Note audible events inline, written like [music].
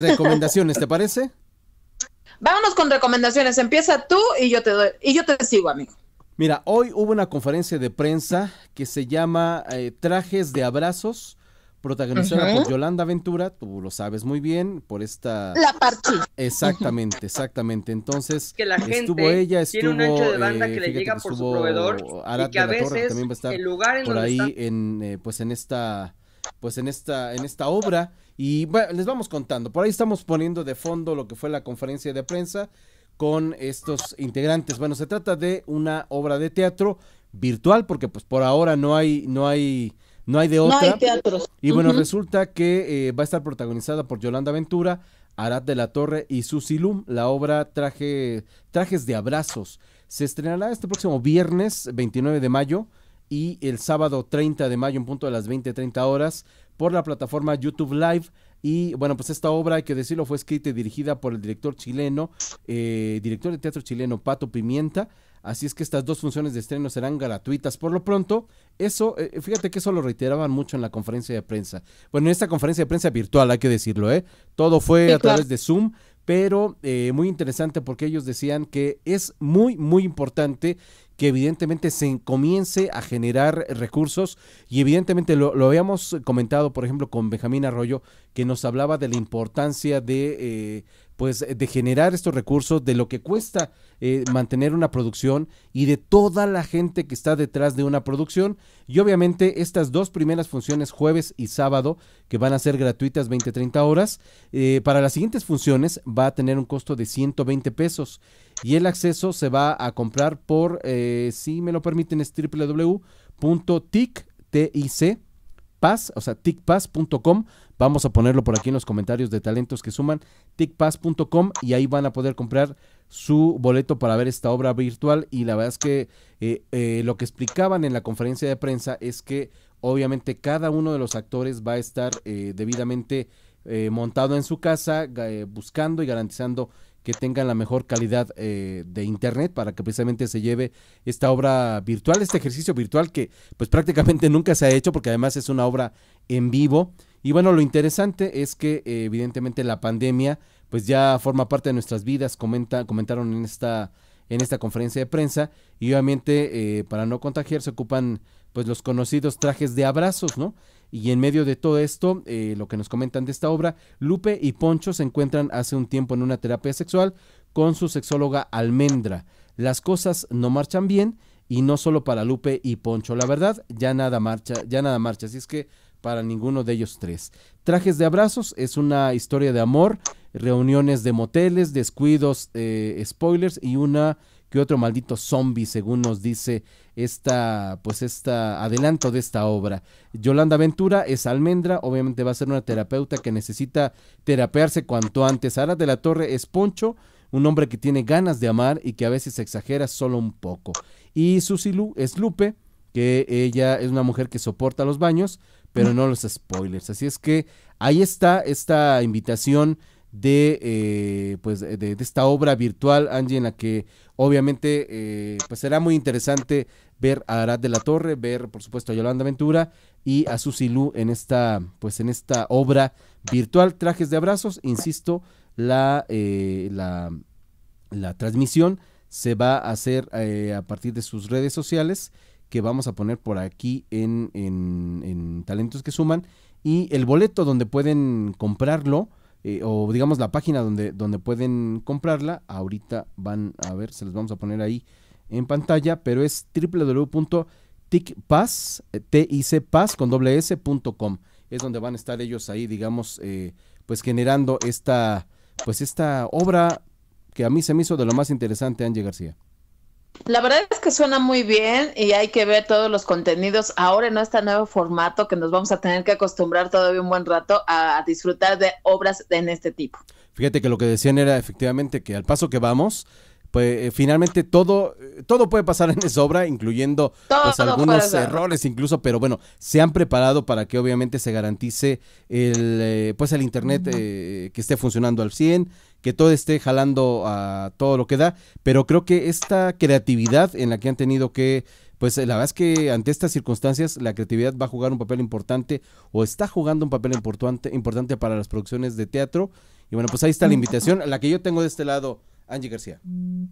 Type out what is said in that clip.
Recomendaciones, ¿te parece? Vámonos con recomendaciones. Empieza tú y yo te doy, y yo te sigo, amigo. Mira, hoy hubo una conferencia de prensa que se llama eh, Trajes de Abrazos, protagonizada por Yolanda Ventura, tú lo sabes muy bien, por esta... La parche. Exactamente, exactamente. Entonces, la gente estuvo ella, estuvo... Tiene un ancho de banda eh, que le llega por su proveedor y que a veces también va a estar por ahí, en, eh, pues en esta, pues en esta, en esta obra. Y bueno, les vamos contando. Por ahí estamos poniendo de fondo lo que fue la conferencia de prensa con estos integrantes. Bueno, se trata de una obra de teatro virtual porque pues por ahora no hay no hay no hay de otra. No hay teatros. Y bueno, resulta que eh, va a estar protagonizada por Yolanda Ventura, Arad de la Torre y Susilum, la obra traje, Trajes de Abrazos. Se estrenará este próximo viernes 29 de mayo y el sábado 30 de mayo en punto de las 20-30 horas por la plataforma YouTube Live. Y bueno, pues esta obra, hay que decirlo, fue escrita y dirigida por el director chileno, eh, director de teatro chileno Pato Pimienta. Así es que estas dos funciones de estreno serán gratuitas. Por lo pronto, eso, eh, fíjate que eso lo reiteraban mucho en la conferencia de prensa. Bueno, en esta conferencia de prensa virtual, hay que decirlo, ¿eh? Todo fue a través de Zoom, pero eh, muy interesante porque ellos decían que es muy, muy importante que evidentemente se comience a generar recursos y evidentemente lo, habíamos comentado, por ejemplo, con Benjamín Arroyo, que nos hablaba de la importancia de eh, pues de generar estos recursos, de lo que cuesta eh, mantener una producción y de toda la gente que está detrás de una producción. Y obviamente estas dos primeras funciones, jueves y sábado, que van a ser gratuitas 20-30 horas, eh, para las siguientes funciones va a tener un costo de 120 pesos y el acceso se va a comprar por, eh, si me lo permiten, es www.tic.tic o sea, tickpass.com. Vamos a ponerlo por aquí en los comentarios de talentos que suman, Tickpass.com y ahí van a poder comprar su boleto para ver esta obra virtual y la verdad es que eh, eh, lo que explicaban en la conferencia de prensa es que obviamente cada uno de los actores va a estar eh, debidamente eh, montado en su casa, eh, buscando y garantizando que tengan la mejor calidad eh, de internet para que precisamente se lleve esta obra virtual, este ejercicio virtual que pues prácticamente [laughs] nunca se ha hecho porque además es una obra en vivo. Y bueno, lo interesante es que evidentemente la pandemia pues ya forma parte de nuestras vidas, comenta, comentaron en esta en esta conferencia de prensa y obviamente para no contagiar se ocupan pues los conocidos trajes de abrazos, ¿no? Y en medio de todo esto, eh, lo que nos comentan de esta obra, Lupe y Poncho se encuentran hace un tiempo en una terapia sexual con su sexóloga Almendra. Las cosas no marchan bien y no solo para Lupe y Poncho. La verdad, ya nada marcha, ya nada marcha. Así es que para ninguno de ellos tres. Trajes de abrazos es una historia de amor, reuniones de moteles, descuidos, eh, spoilers y una que otro maldito zombie, según nos dice esta, pues esta adelanto de esta obra. Yolanda Ventura es almendra, obviamente va a ser una terapeuta que necesita terapearse cuanto antes. Ara de la Torre es Poncho, un hombre que tiene ganas de amar y que a veces exagera solo un poco. Y Susilu es Lupe, que ella es una mujer que soporta los baños, pero no los spoilers. Así es que ahí está esta invitación de, eh, pues, de, esta obra virtual, Angie, en la que obviamente eh, pues será muy interesante ver a Arad de la Torre, ver por supuesto a Yolanda Ventura y a Susilu en esta, pues, en esta obra virtual, Trajes de Abrazos, insisto, la, eh, la, transmisión se va a hacer a partir de sus redes sociales que vamos a poner por aquí en, en Talentos que Suman y el boleto donde pueden comprarlo eh, o digamos la página donde, donde pueden comprarla. Ahorita van a ver, se los vamos a poner ahí en pantalla, pero es www.ticpass, ticpass eh, con doble s com. Es donde van a estar ellos ahí, digamos, eh, pues generando esta, pues esta obra que a mí se me hizo de lo más interesante, Angie García. La verdad es que suena muy bien y hay que ver todos los contenidos ahora en este nuevo formato que nos vamos a tener que acostumbrar todavía un buen rato a, disfrutar de obras en este tipo. Fíjate que lo que decían era efectivamente que al paso que vamos, pues eh, finalmente todo, todo puede pasar en esa obra, incluyendo pues, algunos errores incluso, pero bueno, se han preparado para que obviamente se garantice el, eh, pues el Internet eh, que esté funcionando al 100, que todo esté jalando a todo lo que da, pero creo que esta creatividad en la que han tenido que pues la verdad es que ante estas circunstancias la creatividad va a jugar un papel importante o está jugando un papel importante, importante para las producciones de teatro. Y bueno, pues ahí está la invitación. La que yo tengo de este lado Anji Garcia. Hmm.